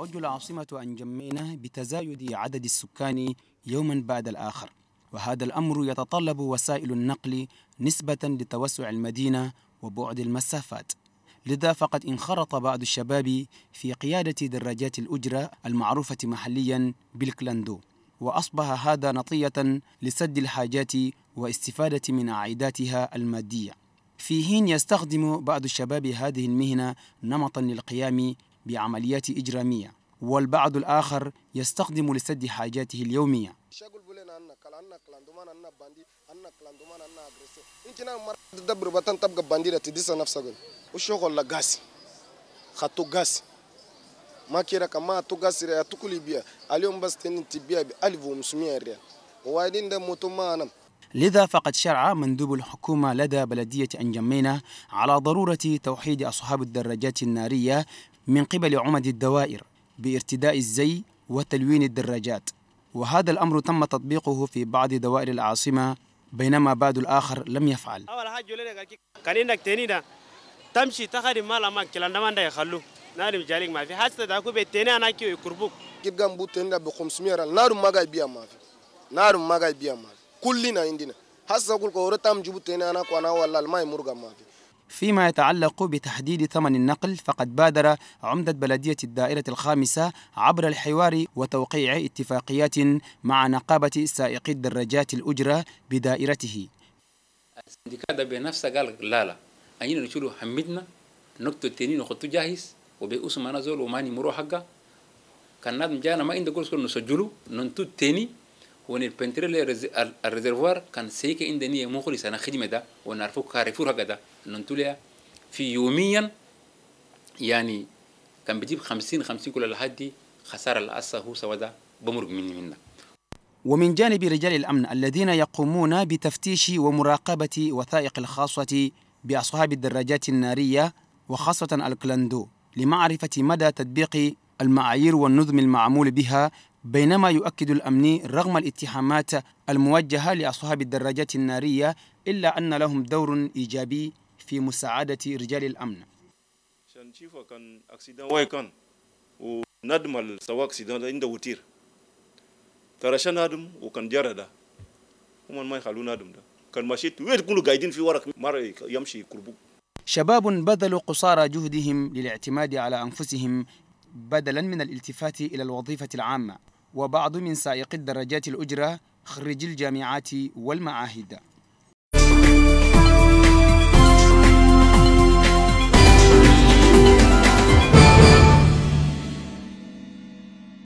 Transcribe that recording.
تعد العاصمة أنجمينة بتزايد عدد السكان يوما بعد الآخر وهذا الأمر يتطلب وسائل النقل نسبة لتوسع المدينة وبعد المسافات لذا فقد انخرط بعض الشباب في قيادة دراجات الأجرة المعروفة محليا بالكلندو وأصبح هذا نطية لسد الحاجات واستفادة من عائداتها المادية في حين يستخدم بعض الشباب هذه المهنة نمطا للقيام بعمليات إجرامية والبعض الآخر يستخدم لسد حاجاته اليومية اليوم بس ب 1500 ريال ده لذا فقد شرع مندوب الحكومة لدى بلدية أنجمينة على ضرورة توحيد أصحاب الدراجات النارية من قبل عمد الدوائر بارتداء الزي وتلوين الدراجات وهذا الأمر تم تطبيقه في بعض دوائر العاصمة بينما بعض الآخر لم يفعل تمشي مال ما كلام ده يخلو ما في حتى أنا كيو يكربوك بوتين ده ما جاي بيا ما في ما جاي بيا ما كلنا عندنا حتى كورة تام جبوتين أنا كوانا والله ما يمرق ما في فيما يتعلق بتحديد ثمن النقل فقد بادر عمدة بلدية الدائرة الخامسة عبر الحوار وتوقيع اتفاقيات مع نقابة سائقي الدراجات الأجرة بدائرته السندكات ده بنفسه قال لا لا أين نشيلوا حمدنا نقطة تنين وخطو جاهز وبيقوسوا زول وماني مروحقة كان نادم جانا ما سكول نسجلو ننتو تاني ون البنتريل الريزرفوار كان سيك اندنيه مخلص أنا خدمة ده ونعرفه كارفور هكذا ننتوليا في يوميا يعني كان بجيب 50 50 كل دي خسارة الأسى هو سوا ده بمرق مني منه ومن جانب رجال الأمن الذين يقومون بتفتيش ومراقبة وثائق الخاصة بأصحاب الدراجات النارية وخاصة الكلاندو لمعرفة مدى تطبيق المعايير والنظم المعمول بها بينما يؤكد الأمني رغم الاتهامات الموجهة لأصحاب الدراجات النارية إلا أن لهم دور إيجابي في مساعدة رجال الأمن شباب بذلوا قصارى جهدهم للاعتماد على أنفسهم بدلا من الالتفات إلى الوظيفة العامة وبعض من سائقي الدراجات الأجرة خريجي الجامعات والمعاهد